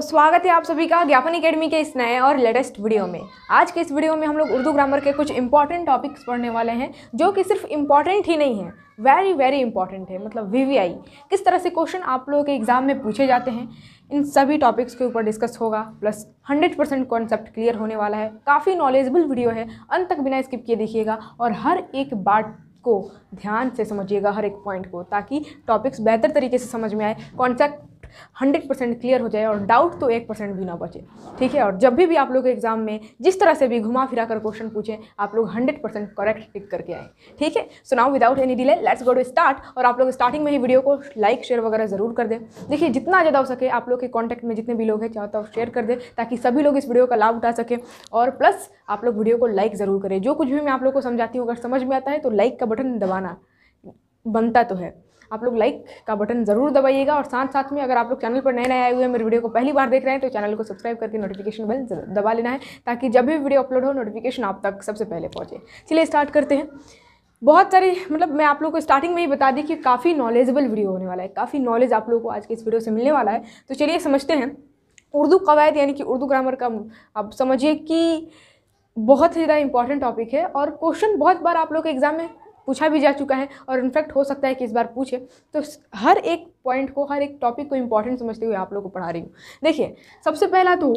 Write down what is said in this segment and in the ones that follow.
स्वागत है आप सभी का ज्ञापन एकेडमी के इस नए और लेटेस्ट वीडियो में आज के इस वीडियो में हम लोग उर्दू ग्रामर के कुछ इंपॉर्टेंट टॉपिक्स पढ़ने वाले हैं जो कि सिर्फ इंपॉर्टेंट ही नहीं है वेरी वेरी इंपॉर्टेंट है मतलब वीवीआई किस तरह से क्वेश्चन आप लोगों के एग्जाम में पूछे जाते हैं इन सभी टॉपिक्स के ऊपर डिस्कस होगा plus hundred percent concept clear होने वाला है काफ़ी नॉलेजबल वीडियो है अंत तक बिना स्किप किए देखिएगा और हर एक बात को ध्यान से समझिएगा हर एक पॉइंट को ताकि टॉपिक्स बेहतर तरीके से समझ में आए कॉन्सेप्ट हंड्रेड परसेंट क्लियर हो जाए और डाउट तो एक परसेंट भी ना बचे ठीक है और जब भी भी आप लोग एग्जाम में जिस तरह से भी घुमा फिरा कर क्वेश्चन पूछें आप लोग हंड्रेड परसेंट करेक्ट टिक करके आए ठीक है so now without any delay let's go to start और आप लोग स्टार्टिंग में ही वीडियो को लाइक शेयर वगैरह ज़रूर कर दें देखिए जितना ज़्यादा हो सके आप लोग के कॉन्टैक्ट में जितने भी लोग हैं चाहता हो शेयर कर दें ताकि सभी लोग इस वीडियो का लाभ उठा सकें और प्लस आप लोग वीडियो को लाइक ज़रूर करें जो कुछ भी मैं आप लोग को समझाती हूँ अगर समझ में आता है तो लाइक का बटन दबाना बनता तो है आप लोग लाइक का बटन ज़रूर दबाइएगा और साथ साथ में अगर आप लोग चैनल पर नए नए आए हुए हैं मेरे वीडियो को पहली बार देख रहे हैं तो चैनल को सब्सक्राइब करके नोटिफिकेशन बेल दबा लेना है ताकि जब भी वीडियो अपलोड हो नोटिफिकेशन आप तक सबसे पहले पहुँचे चलिए स्टार्ट करते हैं बहुत सारी मतलब मैं आप लोग को स्टार्टिंग में ही बता दी कि काफ़ी नॉलेजेबल वीडियो होने वाला है काफ़ी नॉलेज आप लोग को आज के इस वीडियो से मिलने वाला है तो चलिए समझते हैं उर्दू कवायद यानी कि उर्दू ग्रामर का आप समझिए कि बहुत ही ज़्यादा इंपॉर्टेंट टॉपिक है और क्वेश्चन बहुत बार आप लोग के एग्ज़ाम में पूछा भी जा चुका है और इनफैक्ट हो सकता है कि इस बार पूछे तो हर एक पॉइंट को हर एक टॉपिक को इंपॉर्टेंट समझते हुए आप लोग को पढ़ा रही हूँ देखिए सबसे पहला तो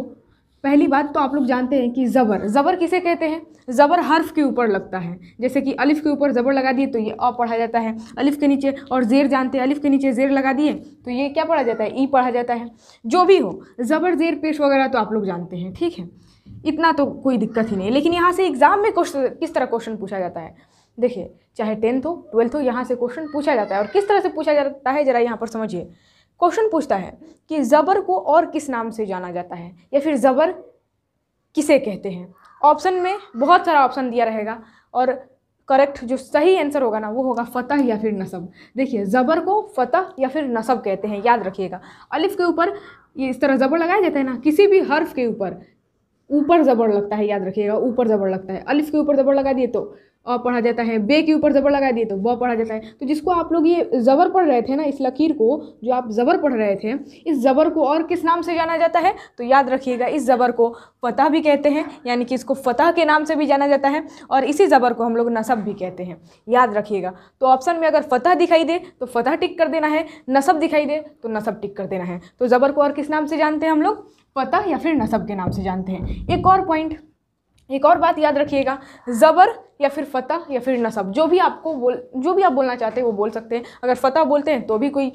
पहली बात तो आप लोग जानते हैं कि ज़बर ज़बर किसे कहते हैं ज़बर हर्फ के ऊपर लगता है जैसे कि अलिफ के ऊपर ज़बर लगा दिए तो ये अ पढ़ा जाता है अलिफ के नीचे और जेर जानते हैं अलिफ के नीचे जेर लगा दिए तो ये क्या पढ़ा जाता है ई पढ़ा जाता है जो भी हो ज़बर जेर पेश वगैरह तो आप लोग जानते हैं ठीक है इतना तो कोई दिक्कत ही नहीं लेकिन यहाँ से एग्ज़ाम में क्वेश्चन किस तरह क्वेश्चन पूछा जाता है देखिए चाहे टेंथ हो ट्वेल्थ हो यहाँ से क्वेश्चन पूछा जाता है और किस तरह से पूछा जाता है ज़रा यहाँ पर समझिए क्वेश्चन पूछता है कि ज़बर को और किस नाम से जाना जाता है या फिर ज़बर किसे कहते हैं ऑप्शन में बहुत सारा ऑप्शन दिया रहेगा और करेक्ट जो सही आंसर होगा ना वो होगा फ़तह या फिर नसब देखिए ज़बर को फ़तह या फिर नसब कहते हैं याद रखिएगा अलिफ के ऊपर ये इस तरह ज़बर लगाया जाता है ना किसी भी हर्फ के ऊपर ऊपर ज़बर लगता है याद रखिएगा ऊपर ज़बर लगता है अलिफ के ऊपर ज़बर लगा दिए तो अ पढ़ा जाता है बे के ऊपर ज़बर लगा दिए तो ब पढ़ा जाता है तो जिसको आप लोग ये ज़बर पढ़ रहे थे ना इस लकीर को जो आप ज़बर पढ़ रहे थे इस ज़बर को और किस नाम से जाना जाता है तो याद रखिएगा इस ज़बर को फ़तह भी कहते हैं यानी कि इसको फ़तह के नाम से भी जाना जाता है और इसी ज़बर को हम लोग नसब भी कहते हैं याद रखिएगा तो ऑप्शन में अगर फ़तह दिखाई दे तो फ़तह टिक कर देना है नसब दिखाई दे तो नसब टिक कर देना है तो ज़बर को और किस नाम से जानते हैं हम लोग पता या फिर नसब के नाम से जानते हैं एक और पॉइंट एक और बात याद रखिएगा ज़बर या फिर फ़तह या फिर नसब जो भी आपको बोल जो भी आप बोलना चाहते हैं वो बोल सकते हैं अगर फ़तह बोलते हैं तो भी कोई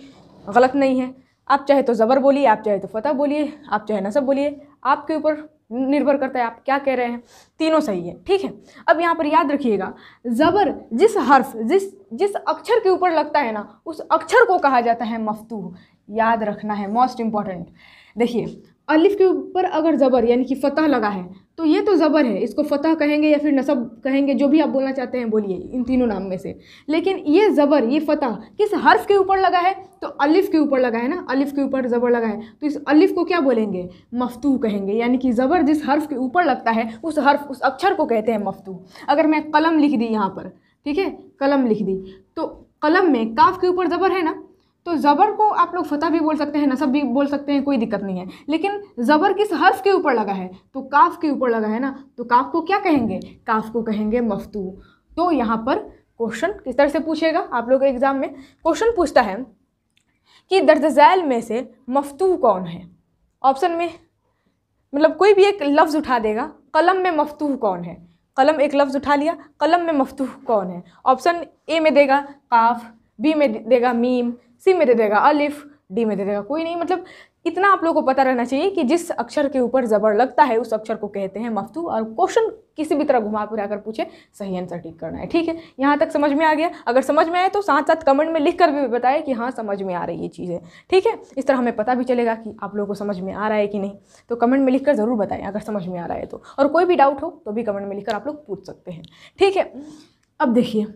गलत नहीं है आप चाहे तो ज़बर बोलिए आप चाहे तो फ़तह बोलिए आप चाहे नसब बोलिए आपके ऊपर निर्भर करता है आप क्या कह रहे हैं तीनों सही है ठीक है अब यहाँ पर याद रखिएगा ज़बर जिस हर्फ जिस जिस अक्षर के ऊपर लगता है ना उस अक्षर को कहा जाता है मफतू याद रखना है मोस्ट इम्पॉर्टेंट देखिए अलिफ के ऊपर अगर ज़बर यानी कि फ़तह लगा है तो ये तो ज़बर है इसको फ़तह कहेंगे या फिर नसब कहेंगे जो भी आप बोलना चाहते हैं बोलिए इन तीनों नाम में से लेकिन ये ज़बर ये फ़तह किस हर्फ के ऊपर लगा है तो अलिफ के ऊपर लगा है ना अलिफ के ऊपर ज़बर लगा है तो इस अलिफ को क्या बोलेंगे मफतू कहेंगे यानी कि ज़बर जिस हर्फ के ऊपर लगता है उस हर्फ उस अक्षर को कहते हैं मफतू अगर मैं कलम लिख दी यहाँ पर ठीक है कलम लिख दी तो कलम में काफ के ऊपर ज़बर है ना तो ज़बर को आप लोग फतह भी बोल सकते हैं नसब भी बोल सकते हैं कोई दिक्कत नहीं है लेकिन ज़बर किस हर्फ के ऊपर लगा है तो काफ के ऊपर लगा है ना तो काफ को क्या कहेंगे काफ को कहेंगे मफतू तो यहाँ पर क्वेश्चन किस तरह से पूछेगा आप लोग एग्ज़ाम में क्वेश्चन पूछता है कि दर्ज झैल में से मफतू कौन है ऑप्शन में मतलब कोई भी एक लफ्ज़ उठा देगा कलम में मफतू कौन है कलम एक लफ्ज़ उठा लिया कलम में मफतू कौन है ऑप्शन ए में देगा काफ बी में देगा मीम सी में दे देगा अलिफ डी में दे देगा कोई नहीं मतलब इतना आप लोगों को पता रहना चाहिए कि जिस अक्षर के ऊपर ज़बर लगता है उस अक्षर को कहते हैं मफ्तू और क्वेश्चन किसी भी तरह घुमा फिरा कर पूछे सही आंसर ठीक करना है ठीक है यहाँ तक समझ में आ गया अगर समझ में आए तो साथ साथ कमेंट में लिख कर भी बताएं कि हाँ समझ में आ रही है चीज़ें ठीक है इस तरह हमें पता भी चलेगा कि आप लोगों को समझ में आ रहा है कि नहीं तो कमेंट में लिख कर ज़रूर बताएं अगर समझ में आ रहा है तो और कोई भी डाउट हो तो भी कमेंट में लिख कर आप लोग पूछ सकते हैं ठीक है अब देखिए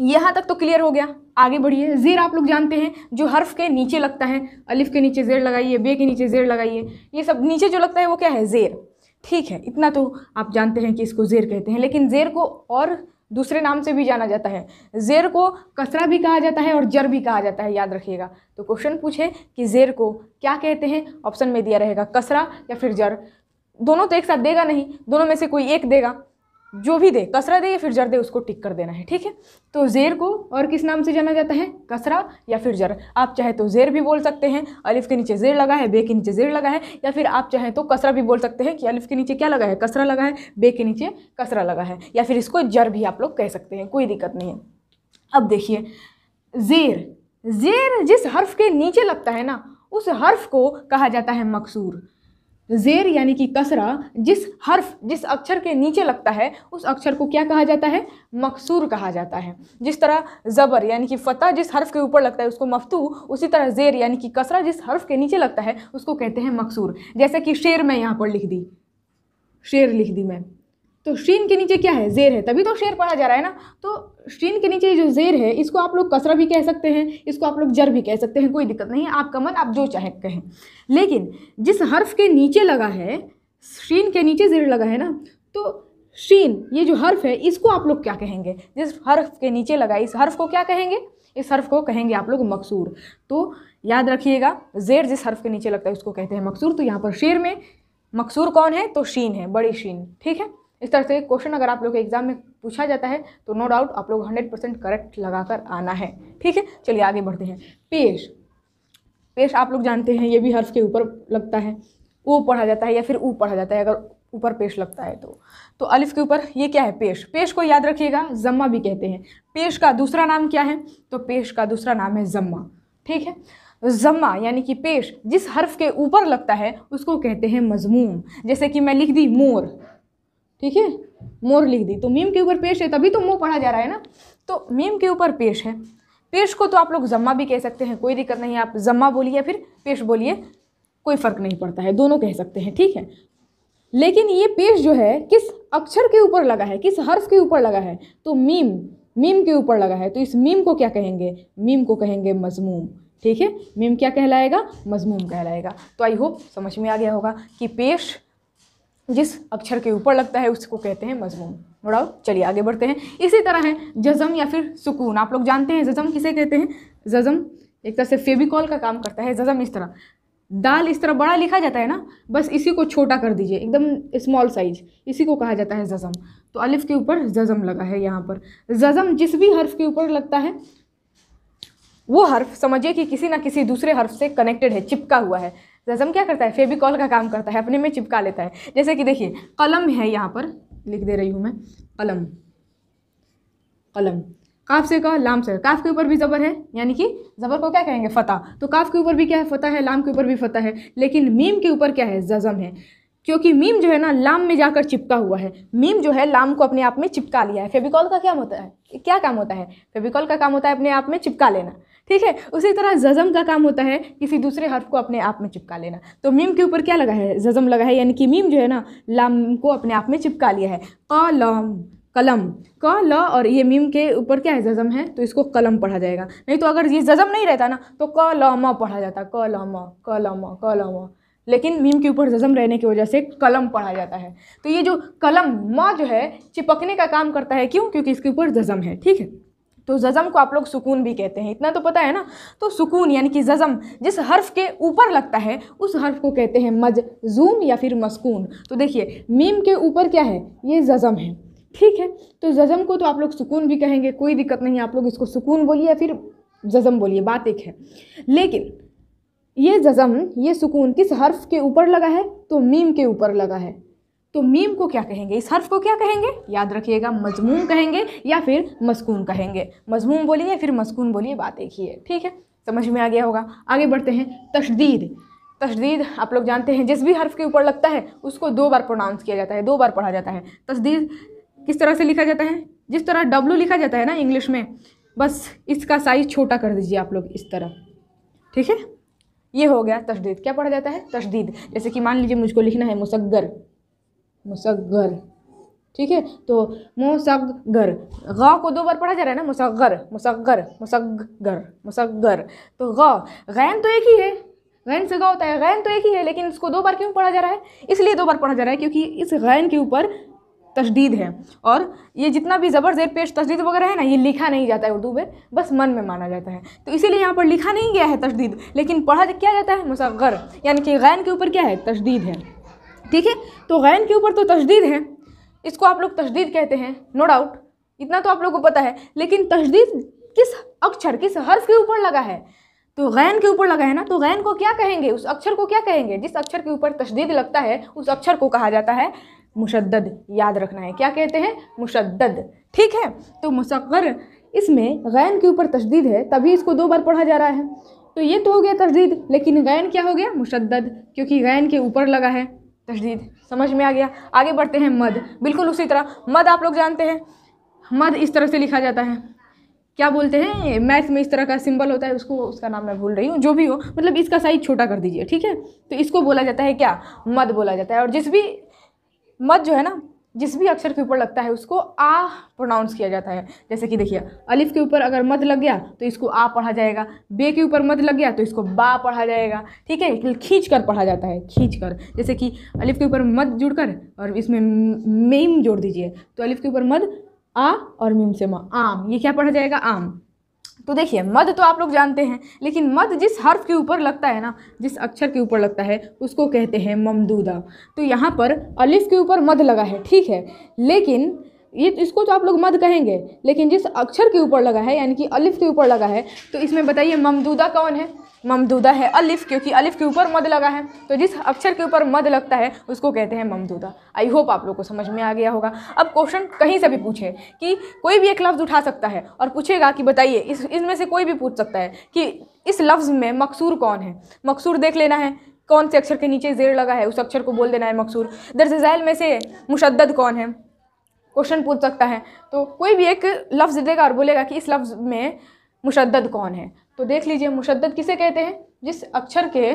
यहाँ तक तो क्लियर हो गया आगे बढ़िए ज़ेर आप लोग जानते हैं जो हर्फ के नीचे लगता है अलिफ के नीचे ज़ेर लगाइए बे के नीचे ज़ेर लगाइए ये सब नीचे जो लगता है वो क्या है ज़ेर ठीक है इतना तो आप जानते हैं कि इसको ज़ेर कहते हैं लेकिन ज़ेर को और दूसरे नाम से भी जाना जाता है ज़ेर को कसरा भी कहा जाता है और जर भी कहा जाता है याद रखिएगा तो क्वेश्चन पूछे कि ज़ेर को क्या कहते हैं ऑप्शन में दिया रहेगा कसरा या फिर जर दोनों तो एक साथ देगा नहीं दोनों में से कोई एक देगा जो भी दे कसरा दे या फिर जर दे उसको टिक कर देना है ठीक है तो ज़ेर को और किस नाम से जाना जाता है कसरा या फिर जर आप चाहे तो ज़ेर भी बोल सकते हैं अलिफ के नीचे ज़ेर लगा है बे के नीचे ज़ेर लगा है या फिर आप चाहे तो कसरा भी बोल सकते हैं कि अलिफ के नीचे क्या लगा है कसरा लगा है बे के नीचे कसरा लगा है या फिर इसको जर भी आप लोग कह सकते हैं कोई दिक्कत नहीं है अब देखिए ज़ेर ज़ेर जिस हर्फ के नीचे लगता है ना उस हर्फ को कहा जाता है मकसूर जेर यानी कि कसरा जिस हर्फ जिस अक्षर के नीचे लगता है उस अक्षर को क्या कहा जाता है मकसूर कहा जाता है जिस तरह ज़बर यानी कि फ़तह जिस हर्फ के ऊपर लगता है उसको मफतू उसी तरह जेर यानी कि कसरा जिस हर्फ के नीचे लगता है उसको कहते हैं मकसूर जैसे कि शेर मैं यहाँ पर लिख दी शेर लिख दी मैं तो शीन के नीचे क्या है ज़ेर है तभी तो शेर पढ़ा जा रहा है ना तो शीन के नीचे जो ज़ेर है इसको आप लोग कसरा भी कह सकते हैं इसको आप लोग जर भी कह सकते हैं कोई दिक्कत नहीं है आपका मन आप जो चाहे कहें लेकिन जिस हर्फ के नीचे लगा है शीन के नीचे ज़ेर लगा है ना तो शीन ये जो हर्फ है इसको आप लोग क्या कहेंगे जिस हर्फ के नीचे लगा इस हर्फ को क्या कहेंगे इस हर्फ को कहेंगे आप लोग मकसूर तो याद रखिएगा ज़ेर जिस हर्फ के नीचे लगता है उसको कहते हैं मकसूर तो यहाँ पर शेर में मकसूर कौन है तो शीन है बड़ी शीन ठीक है इस तरह से क्वेश्चन अगर आप लोग के एग्जाम में पूछा जाता है तो नो डाउट आप लोग हंड्रेड परसेंट करेक्ट लगा कर आना है ठीक है चलिए आगे बढ़ते हैं पेश पेश आप लोग जानते हैं ये भी हर्फ के ऊपर लगता है वो पढ़ा जाता है या फिर ऊ पढ़ा जाता है अगर ऊपर पेश लगता है तो तो अलिफ के ऊपर ये क्या है पेश पेश को याद रखिएगा जम्मा भी कहते हैं पेश का दूसरा नाम क्या है तो पेश का दूसरा नाम है जम्मा ठीक है जम्मा यानी कि पेश जिस हर्फ के ऊपर लगता है उसको कहते हैं मजमूम जैसे कि मैं लिख दी मोर ठीक है मोर लिख दी तो मीम के ऊपर पेश है तभी तो मुँह पढ़ा जा रहा है ना तो मीम के ऊपर पेश है पेश को तो आप लोग जम्मा भी कह सकते हैं कोई दिक्कत नहीं आप जम्मा बोलिए फिर पेश बोलिए कोई फ़र्क नहीं पड़ता है दोनों कह सकते हैं ठीक है लेकिन ये पेश जो है किस अक्षर के ऊपर लगा है किस हर्फ के ऊपर लगा है तो मीम मीम के ऊपर लगा है तो इस मीम को क्या कहेंगे मीम को कहेंगे मजमूम ठीक है मीम क्या कहलाएगा मजमूम कहलाएगा तो आई होप समझ में आ गया होगा कि पेश जिस अक्षर के ऊपर लगता है उसको कहते हैं मजमूम नो डाउट चलिए आगे बढ़ते हैं इसी तरह है जज़म या फिर सुकून आप लोग जानते हैं जज़म किसे कहते हैं जज़म एक तरह से फेविकॉल का काम करता है जज़म इस तरह दाल इस तरह बड़ा लिखा जाता है ना बस इसी को छोटा कर दीजिए एकदम स्मॉल साइज इसी को कहा जाता है जज़म तो अलिफ के ऊपर जज़म लगा है यहाँ पर जज़म जिस भी हर्फ के ऊपर लगता है वो हर्फ समझिए कि किसी ना किसी दूसरे हर्फ से कनेक्टेड है चिपका हुआ है जज़म क्या करता है फेबिकॉल का काम करता है अपने में चिपका लेता है जैसे कि देखिए कलम है यहाँ पर लिख दे रही हूँ मैं कलम कलम काफ से का लाम से काफ के ऊपर भी ज़बर है यानी कि ज़बर को क्या कहेंगे फ़तह तो काफ के ऊपर भी क्या है फ़तह है लाम के ऊपर भी फ़तह है लेकिन मीम के ऊपर क्या है ज़ज़म है क्योंकि मीम जो है ना लाम में जाकर चिपका हुआ है मीम जो है लाम को अपने आप में चिपका लिया है फेबिकॉल का क्या होता है क्या काम होता है फेबिकॉल का काम होता है अपने आप में चिपका लेना ठीक है उसी तरह जज़म का काम होता है किसी दूसरे हर्फ को अपने आप में चिपका लेना तो मीम के ऊपर क्या लगा है जज़म लगा है यानी कि मीम जो है ना लाम को अपने आप में चिपका लिया है लम कलम क ल और ये मीम के ऊपर क्या है जज़म है तो इसको कलम पढ़ा जाएगा नहीं तो अगर ये जज़म नहीं रहता ना तो क ल म पढ़ा जाता क ल म क ल म क ल म लेकिन मीम के ऊपर जज़म रहने की वजह से कलम पढ़ा जाता है तो ये जो कलम म जो है चिपकने का काम करता है क्यों क्योंकि इसके ऊपर जज़म है ठीक है तो ज़ज़म को आप लोग सुकून भी कहते हैं इतना तो पता है ना तो सुकून यानी कि ज़ज़म जिस हर्फ के ऊपर लगता है उस हर्फ को कहते हैं मजजूम या फिर मस्कून तो देखिए मीम के ऊपर क्या है ये ज़ज़म है ठीक है तो ज़ज़म को तो आप लोग सुकून भी कहेंगे कोई दिक्कत नहीं आप लोग इसको सुकून बोलिए या फिर ज़ज़म बोलिए बात एक है लेकिन ये ज़ज़म ये सुकून किस हर्फ के ऊपर लगा है तो मीम के ऊपर लगा है तो मीम को क्या कहेंगे इस हर्फ को क्या कहेंगे याद रखिएगा मजमूम कहेंगे या फिर मस्कून कहेंगे मजमूम बोलिए फिर मस्कून बोलिए बात एक ही है ठीक है समझ में आ गया होगा आगे बढ़ते हैं तशदीद तशदीद आप लोग जानते हैं जिस भी हर्फ के ऊपर लगता है उसको दो बार प्रोनाउंस किया जाता है दो बार पढ़ा जाता है तशदीद किस तरह से लिखा जाता है जिस तरह डब्लू लिखा जाता है ना इंग्लिश में बस इसका साइज़ छोटा कर दीजिए आप लोग इस तरह ठीक है ये हो गया तशदीद क्या पढ़ा जाता है तशदीद जैसे कि मान लीजिए मुझको लिखना है मुसगर मुसगर ठीक है तो मुसगर ग को दो बार पढ़ा जा रहा है ना मुसगर मुसगर मुसगर मुसगर तो ग गैन तो एक ही है गैन से ग होता है गैन तो एक ही है लेकिन इसको दो बार क्यों पढ़ा जा रहा है इसलिए दो बार पढ़ा जा रहा है क्योंकि इस गैन के ऊपर तशदीद है और ये जितना भी ज़बर ज़ेर पेश तशदीद वगैरह है ना ये लिखा नहीं जाता है उर्दू में बस मन में माना जाता है तो इसीलिए यहाँ पर लिखा नहीं गया है तशदीद लेकिन पढ़ा क्या जाता है मुसगर यानी कि गैन के ऊपर क्या है तशदीद है ठीक है तो गैन के ऊपर तो तशदीद है इसको आप लोग तशदीद कहते हैं नो डाउट इतना तो आप लोग को पता है लेकिन तशदीद किस अक्षर किस हर्फ के ऊपर लगा है तो गैन के ऊपर लगा है ना तो गैन को क्या कहेंगे उस अक्षर को क्या कहेंगे जिस अक्षर के ऊपर तशदीद लगता है उस अक्षर को कहा जाता है मुशद्दद याद रखना है क्या कहते हैं मुशद्दद ठीक है तो मुसक्र इसमें गैन के ऊपर तशदीद है तभी इसको दो बार पढ़ा जा रहा है तो ये तो हो गया तशदीद लेकिन गैन क्या हो गया मुशद्दद क्योंकि गैन के ऊपर लगा है तशदीद समझ में आ गया आगे बढ़ते हैं मद बिल्कुल उसी तरह मद आप लोग जानते हैं मद इस तरह से लिखा जाता है क्या बोलते हैं मैथ में इस तरह का सिंबल होता है उसको उसका नाम मैं भूल रही हूँ जो भी हो मतलब इसका साइज छोटा कर दीजिए ठीक है तो इसको बोला जाता है क्या मद बोला जाता है और जिस भी मद जो है ना जिस भी अक्षर के ऊपर लगता है उसको आ प्रोनाउंस किया जाता है जैसे कि देखिए अलिफ के ऊपर अगर मत लग गया तो इसको आ पढ़ा जाएगा बे के ऊपर मत लग गया तो इसको बा पढ़ा जाएगा ठीक है खींच कर पढ़ा जाता है खींच कर जैसे कि अलिफ के ऊपर मत जुड़ कर और इसमें मेम जोड़ दीजिए तो अलिफ के ऊपर मत आ और मीम से म आम ये क्या पढ़ा जाएगा आम तो देखिए मध तो आप लोग जानते हैं लेकिन मध जिस हर्फ के ऊपर लगता है ना जिस अक्षर के ऊपर लगता है उसको कहते हैं ममदूदा तो यहाँ पर अलिफ के ऊपर मध लगा है ठीक है लेकिन ये इसको तो आप लोग मद कहेंगे लेकिन जिस अक्षर के ऊपर लगा है यानी कि अलिफ के ऊपर लगा है तो इसमें बताइए ममदूदा कौन है ममदूदा है अलिफ क्योंकि अलिफ के ऊपर मद लगा है तो जिस अक्षर के ऊपर मद लगता है उसको कहते हैं ममदूदा आई होप आप लोग को समझ में आ गया होगा अब क्वेश्चन कहीं से भी पूछे कि कोई भी एक लफ्ज़ उठा सकता है और पूछेगा कि बताइए इस इसमें से कोई भी पूछ सकता है कि इस लफ्ज़ में मकसूर कौन है मकसूर देख लेना है कौन से अक्षर के नीचे जेर लगा है उस अक्षर को बोल देना है मकसूर दर्जैल में से मुशद्द कौन है क्वेश्चन पूछ सकता है तो कोई भी एक लफ्ज़ देगा और बोलेगा कि इस लफ्ज़ में मुशद्द कौन है तो देख लीजिए मुशद किसे कहते हैं जिस अक्षर के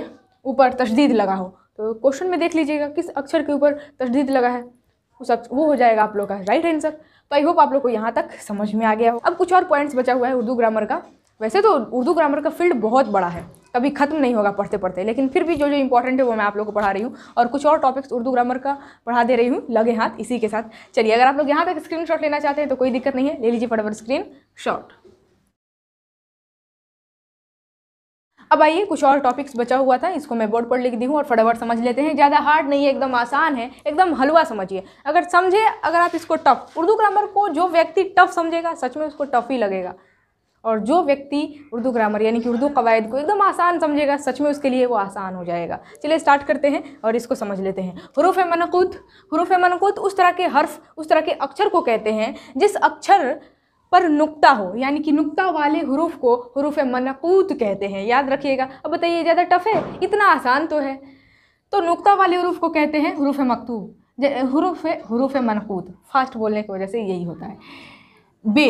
ऊपर तशदीद लगा हो तो क्वेश्चन में देख लीजिएगा किस अक्षर के ऊपर तशदीद लगा है उस वो हो जाएगा आप लोग का राइट आंसर तो आई होप आप लोग को यहाँ तक समझ में आ गया हो अब कुछ और पॉइंट्स बचा हुआ है उर्दू ग्रामर का वैसे तो उर्दू ग्रामर का फील्ड बहुत बड़ा है कभी खत्म नहीं होगा पढ़ते पढ़ते लेकिन फिर भी जो जो इंपॉर्टेंट है वो मैं आप लोग को पढ़ा रही हूँ और कुछ और टॉपिक्स उर्दू ग्रामर का पढ़ा दे रही हूँ लगे हाथ इसी के साथ चलिए अगर आप लोग यहाँ तक स्क्रीन लेना चाहते हैं तो कोई दिक्कत नहीं है ले लीजिए फटाफट स्क्रीन शॉट अब आइए कुछ और टॉपिक्स बचा हुआ था इसको मैं बोर्ड पर लिख दी हूँ और फटाफट समझ लेते हैं ज़्यादा हार्ड नहीं है एकदम आसान है एकदम हलवा समझिए अगर समझे अगर आप इसको टफ उर्दू ग्रामर को जो व्यक्ति टफ समझेगा सच में उसको टफ ही लगेगा और जो व्यक्ति उर्दू ग्रामर यानी कि उर्दू कवायद को एकदम आसान समझेगा सच में उसके लिए वो आसान हो जाएगा चलिए स्टार्ट करते हैं और इसको समझ लेते हैं हरूफ मनकूत हरूफ मनकूत उस तरह के हर्फ उस तरह के अक्षर को कहते हैं जिस अक्षर पर नुक्ता हो यानी कि नुक्ता वाले हरूफ को हरूफ मनकूत कहते हैं याद रखिएगा अब बताइए ज़्यादा टफ है इतना आसान तो है तो नुक्ता वाले हरूफ को कहते हैं हरूफ मकतूब हरूफ हरूफ मनकूत फास्ट बोलने की वजह से यही होता है बे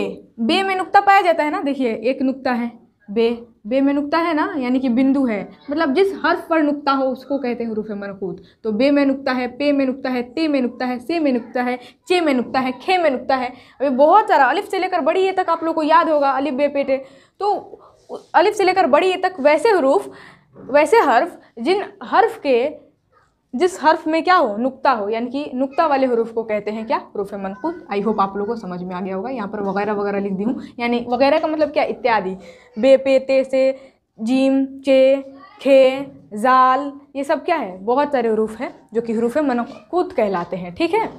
बे में नुकता पाया जाता है ना देखिए एक नुकता है बे बे में नुकता है ना यानी कि बिंदु है मतलब जिस हर्फ पर नुकता हो उसको कहते हैं हरूफ मनकूत तो बे में नुकता है पे में नुकता है ते में नुकता है से में नुकता है चे में नुकता है खे में नुकता है अभी बहुत सारा अलिफ से लेकर बड़ी ये तक आप लोग को याद होगा अलिफ बे पेटे तो अलिफ से लेकर बड़ी ये तक वैसे हरूफ वैसे हर्फ जिन हर्फ के जिस हर्फ में क्या हो नुक्ता हो यानी कि नुक्ता वाले हरूफ को कहते हैं क्या हरूफ मनकूत आई होप आप लोगों को समझ में आ गया होगा यहाँ पर वगैरह वगैरह लिख दी हूँ यानी वगैरह का मतलब क्या इत्यादि बे पे ते से जीम चे खे जाल ये सब क्या है बहुत सारे हरूफ हैं जो कि हरूफ मनकूत कहलाते हैं ठीक है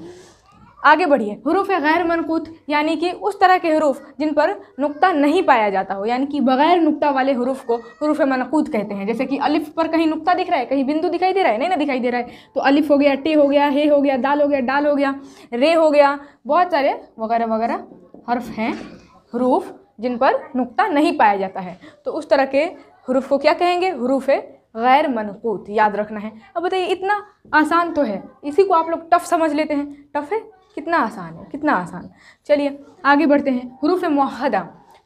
आगे बढ़िए हरूफ गैर मनकूत यानी कि उस तरह के हरूफ जिन पर नुक्ता नहीं पाया जाता हो यानी कि बगैर नुक्ता वाले हरूफ को हरूफ मनकूत कहते हैं जैसे कि अलिफ पर कहीं नुक्ता दिख रहा है कहीं बिंदु दिखाई दे रहा है नहीं ना दिखाई दे रहा है तो अलिफ हो गया टे हो गया हे हो गया दाल हो गया डाल हो गया रे हो गया बहुत सारे वगैरह वगैरह हर्फ हैं हरूफ जिन पर नुक्ता नहीं पाया जाता है तो उस तरह के हरूफ को क्या कहेंगे हरूफ गैर मनकूत याद रखना है अब बताइए इतना आसान तो है इसी को आप लोग टफ़ समझ लेते हैं टफ़ है कितना आसान है कितना आसान चलिए आगे बढ़ते हैं हरूफ महदा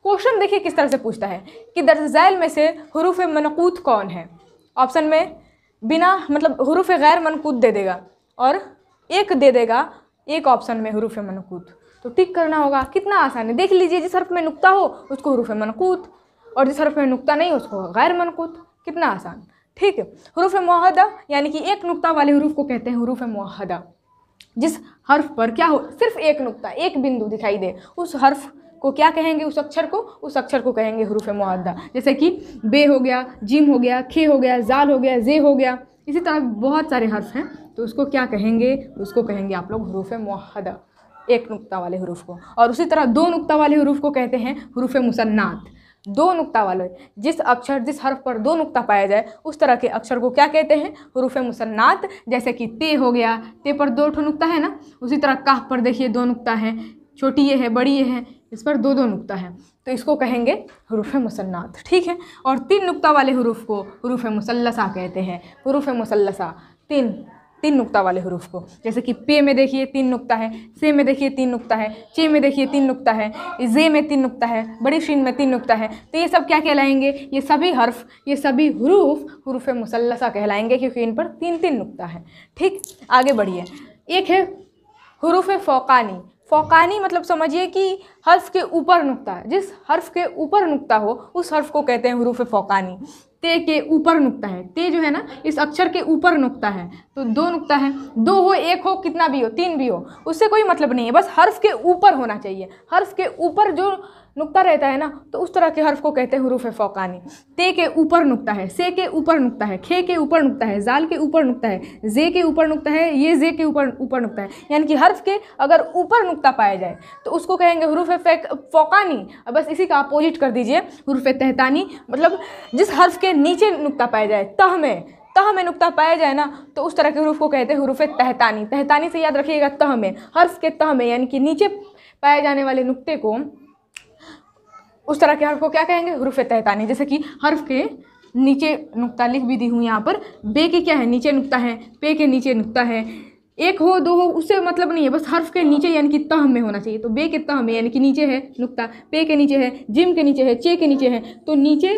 क्वेश्चन देखिए किस तरह से पूछता है कि दर्जैल में से हरूफ मनकूत कौन है ऑप्शन में बिना मतलब हरूफ गैर मनकूत दे देगा और एक दे देगा एक ऑप्शन में हरूफ मनकूत तो टिक करना होगा कितना आसान है देख लीजिए जिस हरफ में नुकता हो उसको हरूफ मनकूत और जिस हरफ में नुकता नहीं हो उसको गैर मनकूत कितना आसान ठीक है हरूफ महदा यानी कि एक नुकता वाले हरूफ को कहते हैं हरूफ महदा जिस हर्फ पर क्या हो सिर्फ एक नुक्ता एक बिंदु दिखाई दे उस हर्फ को क्या कहेंगे उस अक्षर को उस अक्षर को कहेंगे हरूफ मुआदा जैसे कि बे हो गया जिम हो गया खे हो गया जाल हो गया जे हो गया इसी तरह बहुत सारे हर्फ हैं तो उसको क्या कहेंगे उसको कहेंगे आप लोग हरूफ मुहदा एक नुक्ता वाले हरूफ को और उसी तरह दो नुक्ता वाले हरूफ को कहते हैं हरूफ मुसन्नात दो नुक्ता वाले जिस अक्षर जिस हर्फ पर दो नुक्ता पाया जाए उस तरह के अक्षर को क्या कहते हैं हरूफ मुसन्नात जैसे कि ते हो गया ते पर दो ठो नुक्ता है ना उसी तरह काह पर देखिए दो नुक्ता है छोटी ये है बड़ी ये है इस पर दो दो नुक्ता है तो इसको कहेंगे हरूफ मुसन्नात ठीक है और तीन नुक्ता वाले हरूफ को हरूफ मुसलसा कहते हैं हरूफ मुसलसा तीन तीन नुक्ता वाले हरूफ को जैसे कि पे में देखिए तीन नुक्ता है से में देखिए तीन नुक्ता है चे में देखिए तीन नुक्ता है जे में तीन नुक्ता है बड़ी शीन में तीन नुक्ता है तो ये सब क्या कहलाएंगे ये सभी हर्फ ये सभी हरूफ हरूफ मुसलसा कहलाएंगे क्योंकि इन पर तीन तीन नुकता है ठीक आगे बढ़िए एक है हरूफ फ़ौकानी फ़ौकानी मतलब समझिए कि हर्फ के ऊपर नुकता है जिस हर्फ के ऊपर नुकता हो उस हर्फ को कहते हैं हरूफ फ़ौकानी ते के ऊपर नुकता है ते जो है ना इस अक्षर के ऊपर नुकता है तो दो नुकता है दो हो एक हो कितना भी हो तीन भी हो उससे कोई मतलब नहीं है बस हर्फ के ऊपर होना चाहिए हर्फ के ऊपर जो नुकता रहता है ना तो उस तरह के हर्फ को कहते हैं हरूफ फ़ौकानी ते के ऊपर नुकता है से के ऊपर नुकता है खे के ऊपर नुकता है जाल के ऊपर नुकता है जे के ऊपर नुकता है ये जे के ऊपर ऊपर नुकता है यानी कि हर्फ के अगर ऊपर नुकता पाया जाए तो उसको कहेंगे हरूफ फ़ौकानी बस इसी का अपोजिट कर दीजिए हरूफ तहतानी मतलब जिस हर्फ के नीचे नुकता पाया जाए तह में तह में नुकता पाया जाए ना तो उस तरह के हरूफ को कहते हैं हरूफ तहतानी तहतानी से याद रखिएगा तह में हर्फ के तह में यानी कि नीचे पाए जाने वाले नुक्ते को उस तरह के हर्फ को क्या कहेंगे हरूफ तहतानी जैसे कि हर्फ के नीचे नुकता लिख भी दी हूँ यहाँ पर बे के क्या है नीचे नुकता है पे के नीचे नुकता है एक हो दो हो उससे मतलब नहीं है बस हर्फ के नीचे यानी कि तह में होना चाहिए तो बे के तह में यानी कि नीचे है नुकता पे के नीचे है जिम के नीचे है चे के नीचे है तो नीचे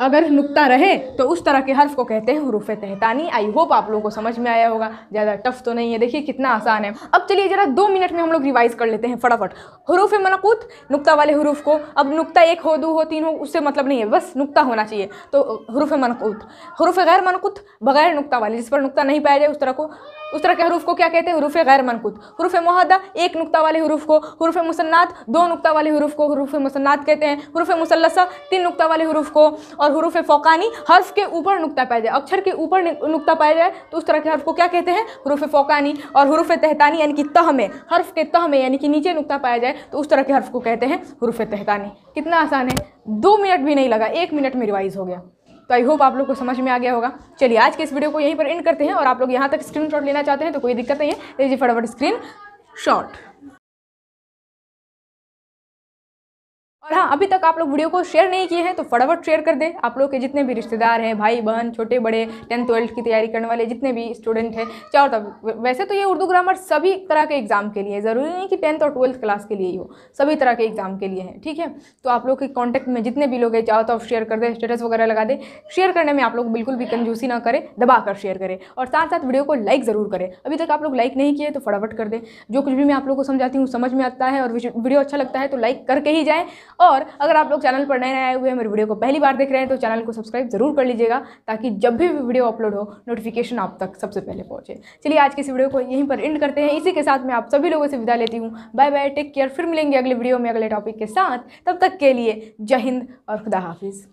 अगर नुकता रहे तो उस तरह के हर्फ को कहते हैं हरूफ तहतानी आई होप आप लोगों को समझ में आया होगा ज़्यादा टफ तो नहीं है देखिए कितना आसान है अब चलिए ज़रा दो मिनट में हम लोग रिवाइज़ कर लेते हैं फटाफट हरूफ मनकूत नुकता वाले हरूफ को अब नुकता एक हो दो हो तीन हो उससे मतलब नहीं है बस नुकता होना चाहिए तो हरूफ मनकूत हरूफ गैर मनकूत बगैर नुकता वाले जिस पर नुकता नहीं पाया जाए उस तरह को उस तरह के हरूफ को क्या कहते हैं हरूफ गैर मनकूत हरूफ महदा एक नुकता वाले हरूफ को हरूफ मुसन्नात दो नुकता वाले हरूफ को हरूफ मुसन्नात कहते हैं हरूफ मुसलसा तीन नुकता वाले हरूफ को और हरूफ फोकानी हर्फ के ऊपर नुकता पाया जाए अक्षर के ऊपर नुकता पाया जाए तो उस तरह के हर्फ को क्या कहते हैं हरूफ फ़ौकानी और हरूफ तहतानी यानी कि तह में हर्फ के तह में यानी कि नीचे नुकता पाया जाए तो उस तरह के हर्फ को कहते हैं हरूफ तहतानी कितना आसान है दो मिनट भी नहीं लगा एक मिनट में रिवाइज़ हो गया तो आई होप आप लोग को समझ में आ गया होगा चलिए आज के इस वीडियो को यहीं पर एंड करते हैं और आप लोग यहाँ तक स्क्रीन लेना चाहते हैं तो कोई दिक्कत नहीं है फटाफट स्क्रीन शॉट और हाँ अभी तक आप लोग वीडियो को शेयर नहीं किए हैं तो फटाफट शेयर कर दें आप लोग के जितने भी रिश्तेदार हैं भाई बहन छोटे बड़े टेंथ ट्वेल्थ की तैयारी करने वाले जितने भी स्टूडेंट हैं चाहे तब वैसे तो ये उर्दू ग्रामर सभी तरह के एग्ज़ाम के लिए ज़रूरी नहीं कि टेंथ और ट्वेल्थ क्लास के लिए ही हो सभी तरह के एग्ज़ाम के लिए हैं ठीक है तो आप लोग के कॉन्टैक्ट में जितने भी लोग हैं चाहो तो आप शेयर कर दें स्टेटस वगैरह लगा दें शेयर करने में आप लोग बिल्कुल भी कंजूसी ना करें दबा कर शेयर करें और साथ साथ वीडियो को लाइक ज़रूर करें अभी तक आप लोग लाइक नहीं किए तो फटाफट कर दें जो कुछ भी मैं आप लोग को समझाती हूँ समझ में आता है और वीडियो अच्छा लगता है तो लाइक करके ही जाएँ और अगर आप लोग चैनल पर नए नए आए हुए हैं मेरे वीडियो को पहली बार देख रहे हैं तो चैनल को सब्सक्राइब ज़रूर कर लीजिएगा ताकि जब भी वीडियो अपलोड हो नोटिफिकेशन आप तक सबसे पहले पहुँचे चलिए आज के इस वीडियो को यहीं पर एंड करते हैं इसी के साथ मैं आप सभी लोगों से विदा लेती हूँ बाय बाय टेक केयर फिर मिलेंगे अगले वीडियो में अगले टॉपिक के साथ तब तक के लिए जय हिंद और खुदा हाफिज़